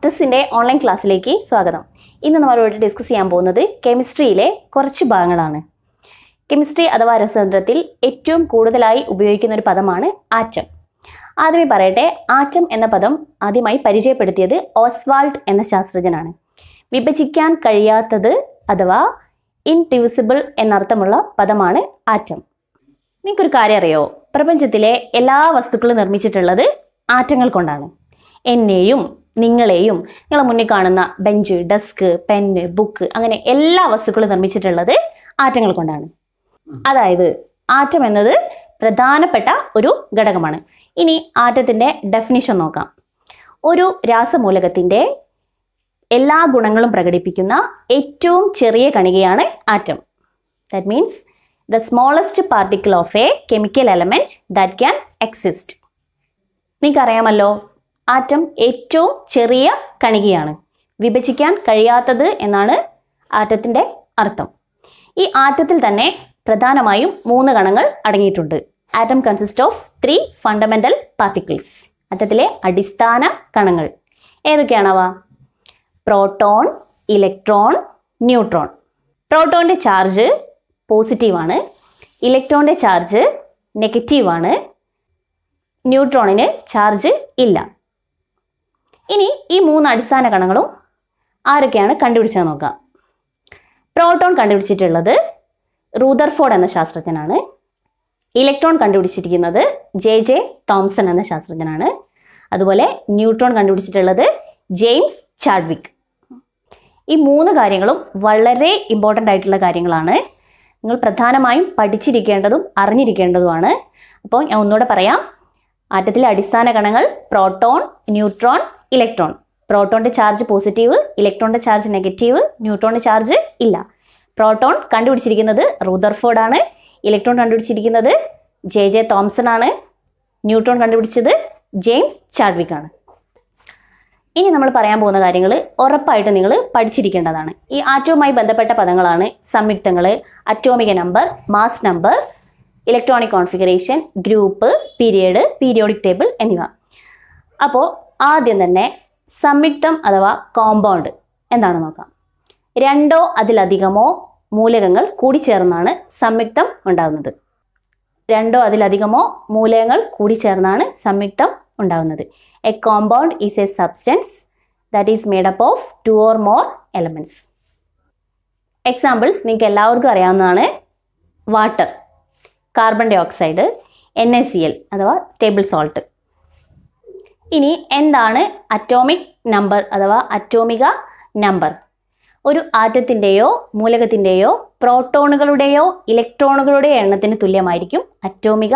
ക്രിസിൻ്റെ online ക്ലാസ്സിലേക്ക് സ്വാഗതം ഇന്ന് നമ്മളോട് ഡിസ്കസ് ചെയ്യാൻ പോകുന്നത് കെമിസ്ട്രിയിലെ കുറച്ച് ഭാഗങ്ങളാണ് കെമിസ്ട്രി അഥവാ രസതന്ത്രത്തിൽ ഏറ്റവും കൂടുതലായി ഉപയോഗിക്കുന്ന ഒരു പദമാണ് ആറ്റം ആദ്യമേ പറയട്ടെ ആറ്റം എന്ന പദം ആദ്യമായി പരിചയപ്പെടുത്തിയത് ഓസ്വാൾഡ് എന്ന ശാസ്ത്രജ്ഞനാണ് വിഭജിക്കാൻ കഴിയാത്തത് അഥവാ ഇൻഡിവിസിബിൾ എന്നർത്ഥമുള്ള പദമാണ് ആറ്റം നിങ്ങൾക്കൊരു കാര്യം അറിയോ പ്രപഞ്ചത്തിലെ എല്ലാ വസ്തുക്കളും നിർമ്മിച്ചിട്ടുള്ളത് ആറ്റങ്ങൾ കൊണ്ടാണ് എന്നെയും നിങ്ങളെയും നിങ്ങളെ മുന്നിൽ കാണുന്ന ബെഞ്ച് ഡെസ്ക് പെന്ന് ബുക്ക് അങ്ങനെ എല്ലാ വസ്തുക്കളും നിർമ്മിച്ചിട്ടുള്ളത് ആറ്റങ്ങൾ കൊണ്ടാണ് അതായത് ആറ്റം എന്നത് പ്രധാനപ്പെട്ട ഒരു ഘടകമാണ് ഇനി ആറ്റത്തിൻ്റെ ഡെഫിനിഷൻ നോക്കാം ഒരു രാസമൂലകത്തിൻ്റെ എല്ലാ ഗുണങ്ങളും പ്രകടിപ്പിക്കുന്ന ഏറ്റവും ചെറിയ കണികയാണ് atom that means the smallest particle of a chemical element that can exist. നിങ്ങൾക്കറിയാമല്ലോ ആറ്റം ഏറ്റവും ചെറിയ കണികയാണ് വിഭജിക്കാൻ കഴിയാത്തത് എന്നാണ് ആറ്റത്തിൻ്റെ അർത്ഥം ഈ ആറ്റത്തിൽ തന്നെ പ്രധാനമായും മൂന്ന് കണങ്ങൾ അടങ്ങിയിട്ടുണ്ട് atom consist of three fundamental particles ആറ്റത്തിലെ അടിസ്ഥാന കണങ്ങൾ ഏതൊക്കെയാണവ പ്രോട്ടോൺ ഇലക്ട്രോൺ ന്യൂട്രോൺ പ്രോട്ടോണിൻ്റെ ചാർജ് ആണ് ഇലക്ട്രോണിൻ്റെ ചാർജ് ആണ് ന്യൂട്രോണിന് ചാർജ് ഇല്ല ഇനി ഈ മൂന്ന് അടിസ്ഥാന കണങ്ങളും ആരൊക്കെയാണ് കണ്ടുപിടിച്ചത് നോക്കുക പ്രോട്ടോൺ കണ്ടുപിടിച്ചിട്ടുള്ളത് റൂദർഫോർഡ് എന്ന ശാസ്ത്രജ്ഞനാണ് ഇലക്ട്രോൺ കണ്ടുപിടിച്ചിരിക്കുന്നത് ജെ ജെ തോംസൺ എന്ന ശാസ്ത്രജ്ഞനാണ് അതുപോലെ ന്യൂട്രോൺ കണ്ടുപിടിച്ചിട്ടുള്ളത് ജെയിംസ് ചാഡ്വിക് ഈ മൂന്ന് കാര്യങ്ങളും വളരെ ഇമ്പോർട്ടൻ്റ് ആയിട്ടുള്ള കാര്യങ്ങളാണ് നിങ്ങൾ പ്രധാനമായും പഠിച്ചിരിക്കേണ്ടതും അറിഞ്ഞിരിക്കേണ്ടതുമാണ് അപ്പോൾ ഞാൻ ഒന്നുകൂടെ പറയാം ആറ്റത്തിലെ അടിസ്ഥാന കണങ്ങൾ പ്രോട്ടോൺ ന്യൂട്രോൺ ഇലക്ട്രോൺ പ്രോട്ടോണിൻ്റെ ചാർജ് പോസിറ്റീവ് ഇലക്ട്രോണിൻ്റെ ചാർജ് നെഗറ്റീവ് ന്യൂട്രോണിൻ്റെ ചാർജ് ഇല്ല പ്രോട്ടോൺ കണ്ടുപിടിച്ചിരിക്കുന്നത് റൂദർഫോർഡാണ് ആണ് ഇലക്ട്രോൺ കണ്ടുപിടിച്ചിരിക്കുന്നത് ജെ ജെ തോംസൺ ആണ് ന്യൂട്രോൺ കണ്ടുപിടിച്ചത് ജെയിംസ് ചാഡ്വിക് ആണ് ഇനി നമ്മൾ പറയാൻ പോകുന്ന കാര്യങ്ങൾ ഉറപ്പായിട്ട് നിങ്ങൾ പഠിച്ചിരിക്കേണ്ടതാണ് ഈ ആറ്റവുമായി ബന്ധപ്പെട്ട പദങ്ങളാണ് സംയുക്തങ്ങൾ അറ്റോമിക number mass number electronic configuration group period periodic table എന്നിവ അപ്പോൾ ആദ്യം തന്നെ സംയുക്തം അഥവാ കോമ്പൗണ്ട് എന്താണ് നോക്കാം രണ്ടോ അതിലധികമോ മൂലകങ്ങൾ കൂടി ചേർന്നാണ് സംയുക്തം ഉണ്ടാകുന്നത് രണ്ടോ അതിലധികമോ മൂലകങ്ങൾ കൂടി ചേർന്നാണ് സംയുക്തം ഉണ്ടാവുന്നത് a compound is a substance that is made up of two or more elements examples നിങ്ങൾക്ക് എല്ലാവർക്കും അറിയാവുന്നതാണ് water carbon dioxide N A C L അഥവാ ടേബിൾ സോൾട്ട് ഇനി എന്താണ് അറ്റോമിക് നമ്പർ അഥവാ അറ്റോമിക നമ്പർ ഒരു ആറ്റത്തിൻ്റെയോ മൂലകത്തിൻ്റെയോ പ്രോട്ടോണുകളുടെയോ ഇലക്ട്രോണുകളുടെയോ എണ്ണത്തിന് തുല്യമായിരിക്കും അറ്റോമിക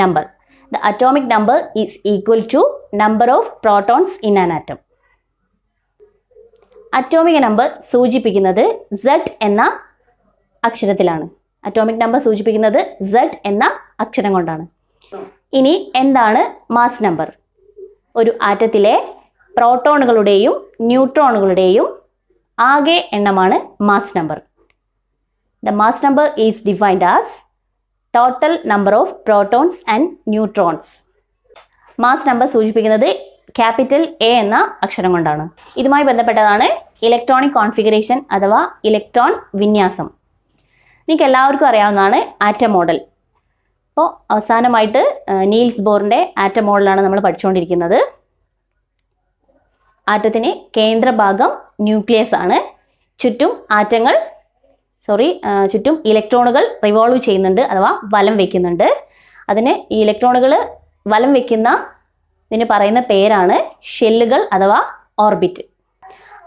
number the atomic number is equal to number of protons in an atom atomic number സൂചിപ്പിക്കുന്നത് സെഡ് എന്ന അക്ഷരത്തിലാണ് അറ്റോമിക് നമ്പർ സൂചിപ്പിക്കുന്നത് സെഡ് എന്ന അക്ഷരം കൊണ്ടാണ് ഇനി എന്താണ് മാസ് നമ്പർ ഒരു ആറ്റത്തിലെ പ്രോട്ടോണുകളുടെയും ന്യൂട്രോണുകളുടെയും ആകെ എണ്ണമാണ് mass number the mass number is defined as total number of protons and neutrons mass number സൂചിപ്പിക്കുന്നത് ക്യാപിറ്റൽ എ എന്ന അക്ഷരം കൊണ്ടാണ് ഇതുമായി ബന്ധപ്പെട്ടതാണ് ഇലക്ട്രോണിക് കോൺഫിഗറേഷൻ അഥവാ ഇലക്ട്രോൺ വിന്യാസം നിങ്ങൾക്ക് എല്ലാവർക്കും അറിയാവുന്നതാണ് ആറ്റം മോഡൽ അപ്പോൾ അവസാനമായിട്ട് നീൽസ് ബോറിൻ്റെ ആറ്റം മോഡലാണ് നമ്മൾ പഠിച്ചുകൊണ്ടിരിക്കുന്നത് ആറ്റത്തിന് കേന്ദ്രഭാഗം ന്യൂക്ലിയസ് ആണ് ചുറ്റും ആറ്റങ്ങൾ സോറി ചുറ്റും ഇലക്ട്രോണുകൾ റിവോൾവ് ചെയ്യുന്നുണ്ട് അഥവാ വലം വയ്ക്കുന്നുണ്ട് അതിന് ഈ ഇലക്ട്രോണുകൾ വലം വയ്ക്കുന്ന ഇതിന് പറയുന്ന പേരാണ് ഷെല്ലുകൾ അഥവാ ഓർബിറ്റ്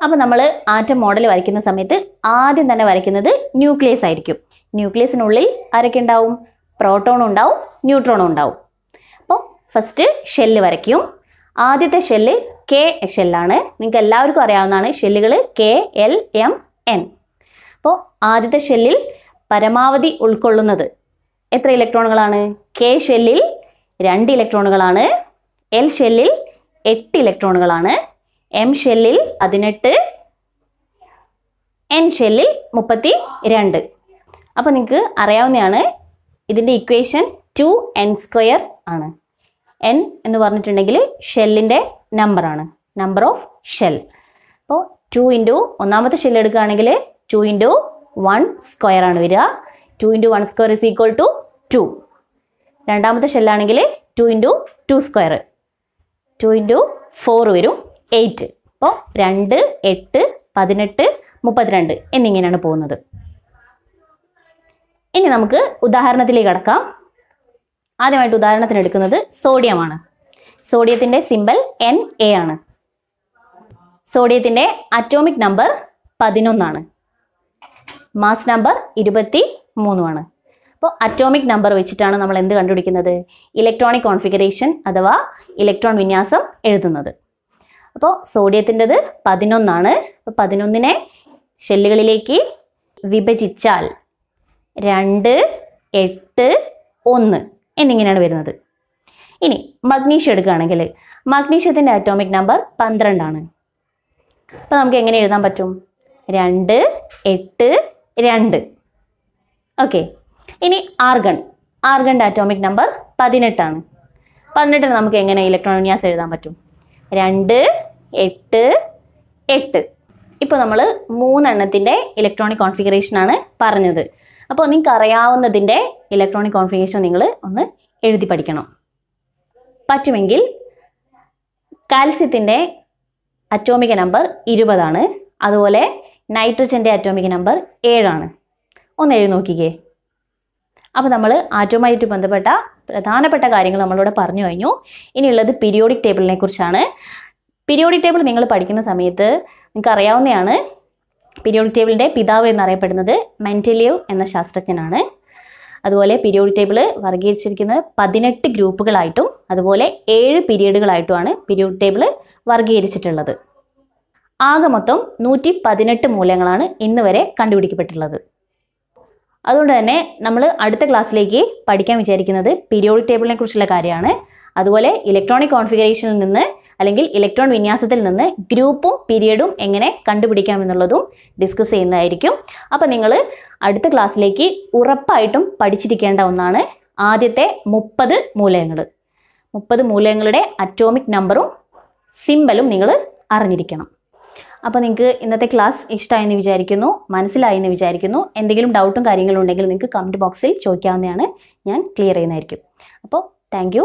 അപ്പോൾ നമ്മൾ ആറ്റം മോഡൽ വരയ്ക്കുന്ന സമയത്ത് ആദ്യം തന്നെ വരയ്ക്കുന്നത് ന്യൂക്ലിയസ് ആയിരിക്കും ന്യൂക്ലിയസിനുള്ളിൽ ആരൊക്കെ ഉണ്ടാവും പ്രോട്ടോണും ഉണ്ടാവും ന്യൂട്രോണും ഉണ്ടാവും അപ്പോൾ ഫസ്റ്റ് ഷെല്ല് വരയ്ക്കും ആദ്യത്തെ ഷെല്ല് കെ ഷെല്ലാണ് നിങ്ങൾക്ക് എല്ലാവർക്കും അറിയാവുന്നതാണ് ഷെല്ലുകൾ കെ എൽ എം എൻ അപ്പോൾ ആദ്യത്തെ ഷെല്ലിൽ പരമാവധി ഉൾക്കൊള്ളുന്നത് എത്ര ഇലക്ട്രോണുകളാണ് കെ ഷെല്ലിൽ രണ്ട് ഇലക്ട്രോണുകളാണ് എൽ ഷെല്ലിൽ എട്ട് ഇലക്ട്രോണുകളാണ് എം ഷെല്ലിൽ പതിനെട്ട് എൻ ഷെല്ലിൽ മുപ്പത്തി രണ്ട് അപ്പോൾ നിങ്ങൾക്ക് അറിയാവുന്നതാണ് ഇതിൻ്റെ ഇക്വേഷൻ ടു എൻ സ്ക്വയർ ആണ് എൻ എന്ന് പറഞ്ഞിട്ടുണ്ടെങ്കിൽ ഷെല്ലിൻ്റെ നമ്പറാണ് നമ്പർ ഓഫ് ഷെൽ അപ്പോൾ ടു ഇൻറ്റു ഒന്നാമത്തെ ഷെല്ല് എടുക്കുകയാണെങ്കിൽ ടു ഇൻറ്റു വൺ സ്ക്വയർ ആണ് വരിക two into one square is equal to two രണ്ടാമത്തെ ഷെല്ലാണെങ്കിൽ two into two square two into four വരും എയ്റ്റ് അപ്പോൾ രണ്ട് എട്ട് പതിനെട്ട് മുപ്പത്തിരണ്ട് എന്നിങ്ങനെയാണ് പോകുന്നത് ഇനി നമുക്ക് ഉദാഹരണത്തിലേക്ക് അടക്കാം ആദ്യമായിട്ട് ഉദാഹരണത്തിന് എടുക്കുന്നത് സോഡിയമാണ് സോഡിയത്തിൻ്റെ സിമ്പൽ എൻ എ ആണ് സോഡിയത്തിൻ്റെ അറ്റോമിക് നമ്പർ പതിനൊന്നാണ് മാസ് നമ്പർ ഇരുപത്തി മൂന്നുമാണ് അപ്പോൾ അറ്റോമിക് നമ്പർ വെച്ചിട്ടാണ് നമ്മൾ എന്ത് കണ്ടുപിടിക്കുന്നത് ഇലക്ട്രോണിക് കോൺഫിഗറേഷൻ അഥവാ ഇലക്ട്രോൺ വിന്യാസം എഴുതുന്നത് അപ്പോൾ സോഡിയത്തിൻ്റെത് പതിനൊന്നാണ് അപ്പോൾ പതിനൊന്നിനെ ഷെല്ലുകളിലേക്ക് വിഭജിച്ചാൽ രണ്ട് എട്ട് ഒന്ന് എന്നിങ്ങനെയാണ് വരുന്നത് ഇനി മഗ്നീഷ്യം എടുക്കുകയാണെങ്കിൽ മഗ്നീഷ്യത്തിൻ്റെ അറ്റോമിക് നമ്പർ പന്ത്രണ്ടാണ് അപ്പോൾ നമുക്ക് എങ്ങനെ എഴുതാൻ പറ്റും രണ്ട് എട്ട് രണ്ട് ഓക്കെ ഇനി ആർഗൺ ആർഗൻ്റെ അറ്റോമിക് നമ്പർ പതിനെട്ടാണ് പതിനെട്ടിന് നമുക്ക് എങ്ങനെ ഇലക്ട്രോണിയാസ് എഴുതാൻ പറ്റും രണ്ട് എട്ട് എട്ട് ഇപ്പോൾ നമ്മൾ മൂന്നെണ്ണത്തിൻ്റെ ഇലക്ട്രോണിക് കോൺഫിഗറേഷനാണ് പറഞ്ഞത് അപ്പോൾ നിങ്ങൾക്ക് അറിയാവുന്നതിൻ്റെ ഇലക്ട്രോണിക് കോൺഫിഗറേഷൻ നിങ്ങൾ ഒന്ന് എഴുതി പഠിക്കണം പറ്റുമെങ്കിൽ കാൽസ്യത്തിൻ്റെ അറ്റോമിക നമ്പർ ഇരുപതാണ് അതുപോലെ നൈട്രജൻ്റെ ആറ്റോമിക് നമ്പർ ഏഴാണ് ഒന്ന് എഴുതി നോക്കിക്കേ അപ്പോൾ നമ്മൾ ആറ്റവുമായിട്ട് ബന്ധപ്പെട്ട പ്രധാനപ്പെട്ട കാര്യങ്ങൾ നമ്മളിവിടെ പറഞ്ഞു കഴിഞ്ഞു ഇനിയുള്ളത് പീരിയോഡിക് ടേബിളിനെ കുറിച്ചാണ് പീരിയോഡിക് ടേബിൾ നിങ്ങൾ പഠിക്കുന്ന സമയത്ത് നിങ്ങൾക്ക് അറിയാവുന്നതാണ് പീരിയോഡിക് ടേബിളിൻ്റെ പിതാവ് എന്നറിയപ്പെടുന്നത് മെൻറ്റലിയോ എന്ന ശാസ്ത്രജ്ഞനാണ് അതുപോലെ പീരിയോഡിക് ടേബിൾ വർഗീകരിച്ചിരിക്കുന്നത് പതിനെട്ട് ഗ്രൂപ്പുകളായിട്ടും അതുപോലെ ഏഴ് പീരീഡുകളായിട്ടുമാണ് പീരിയോഡിക് ടേബിൾ വർഗീകരിച്ചിട്ടുള്ളത് ആകെ മൊത്തം നൂറ്റി പതിനെട്ട് മൂല്യങ്ങളാണ് ഇന്ന് വരെ കണ്ടുപിടിക്കപ്പെട്ടിട്ടുള്ളത് അതുകൊണ്ട് തന്നെ നമ്മൾ അടുത്ത ക്ലാസ്സിലേക്ക് പഠിക്കാൻ വിചാരിക്കുന്നത് പീരിയോഡിക് ടേബിളിനെ കുറിച്ചുള്ള കാര്യമാണ് അതുപോലെ ഇലക്ട്രോണിക് കോൺഫിഗറേഷനിൽ നിന്ന് അല്ലെങ്കിൽ ഇലക്ട്രോൺ വിന്യാസത്തിൽ നിന്ന് ഗ്രൂപ്പും പീരിയഡും എങ്ങനെ കണ്ടുപിടിക്കാം എന്നുള്ളതും ഡിസ്കസ് ചെയ്യുന്നതായിരിക്കും അപ്പോൾ നിങ്ങൾ അടുത്ത ക്ലാസ്സിലേക്ക് ഉറപ്പായിട്ടും പഠിച്ചിരിക്കേണ്ട ഒന്നാണ് ആദ്യത്തെ മുപ്പത് മൂലകങ്ങൾ മുപ്പത് മൂലകങ്ങളുടെ അറ്റോമിക് നമ്പറും സിമ്പലും നിങ്ങൾ അറിഞ്ഞിരിക്കണം അപ്പോൾ നിങ്ങൾക്ക് ഇന്നത്തെ ക്ലാസ് ഇഷ്ടമായെന്ന് വിചാരിക്കുന്നു മനസ്സിലായെന്ന് വിചാരിക്കുന്നു എന്തെങ്കിലും ഡൗട്ടും കാര്യങ്ങളും ഉണ്ടെങ്കിൽ നിങ്ങൾക്ക് കമൻറ്റ് ബോക്സിൽ ചോദിക്കാവുന്നതാണ് ഞാൻ ക്ലിയർ ചെയ്യുന്നതായിരിക്കും അപ്പോൾ താങ്ക്